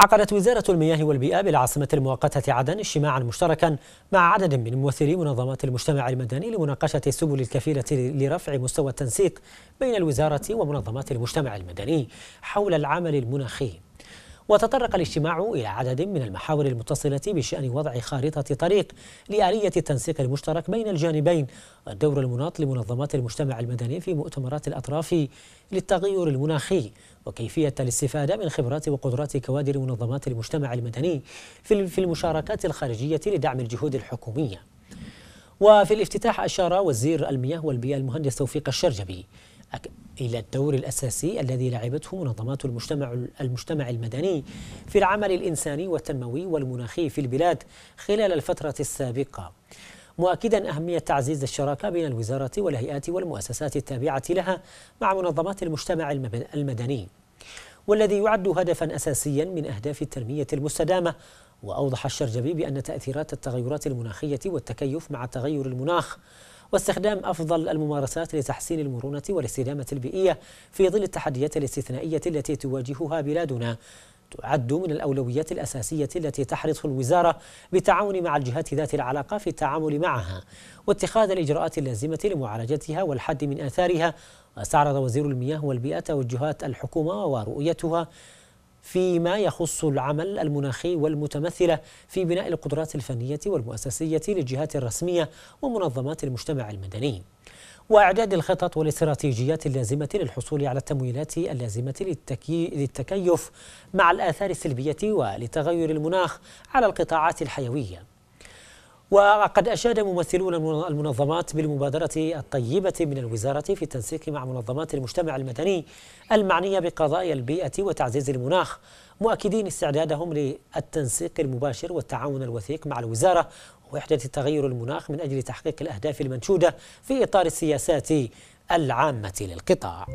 عقدت وزارة المياه والبيئة بالعاصمة المؤقتة عدن اجتماعا مشتركا مع عدد من ممثلي منظمات المجتمع المدني لمناقشة السبل الكفيلة لرفع مستوى التنسيق بين الوزارة ومنظمات المجتمع المدني حول العمل المناخي وتطرق الاجتماع إلى عدد من المحاور المتصلة بشأن وضع خارطة طريق لآلية التنسيق المشترك بين الجانبين الدور المناط لمنظمات المجتمع المدني في مؤتمرات الأطراف للتغير المناخي وكيفية الاستفادة من خبرات وقدرات كوادر منظمات المجتمع المدني في المشاركات الخارجية لدعم الجهود الحكومية وفي الافتتاح أشار وزير المياه والبيئة المهندس توفيق الشرجبي إلى الدور الأساسي الذي لعبته منظمات المجتمع المجتمع المدني في العمل الإنساني والتنموي والمناخي في البلاد خلال الفترة السابقة مؤكدا أهمية تعزيز الشراكة بين الوزارة والهيئات والمؤسسات التابعة لها مع منظمات المجتمع المدني والذي يعد هدفا أساسيا من أهداف التنمية المستدامة وأوضح الشرجبي بأن تأثيرات التغيرات المناخية والتكيف مع تغير المناخ واستخدام أفضل الممارسات لتحسين المرونة والاستدامة البيئية في ظل التحديات الاستثنائية التي تواجهها بلادنا تعد من الأولويات الأساسية التي تحرص الوزارة بالتعاون مع الجهات ذات العلاقة في التعامل معها واتخاذ الإجراءات اللازمة لمعالجتها والحد من آثارها واستعرض وزير المياه والبيئة توجهات الحكومة ورؤيتها فيما يخص العمل المناخي والمتمثلة في بناء القدرات الفنية والمؤسسية للجهات الرسمية ومنظمات المجتمع المدني وإعداد الخطط والاستراتيجيات اللازمة للحصول على التمويلات اللازمة للتكيف مع الآثار السلبية ولتغير المناخ على القطاعات الحيوية وقد أشاد ممثلون المنظمات بالمبادرة الطيبة من الوزارة في التنسيق مع منظمات المجتمع المدني المعنية بقضايا البيئة وتعزيز المناخ مؤكدين استعدادهم للتنسيق المباشر والتعاون الوثيق مع الوزارة ووحدة تغير المناخ من أجل تحقيق الأهداف المنشودة في إطار السياسات العامة للقطاع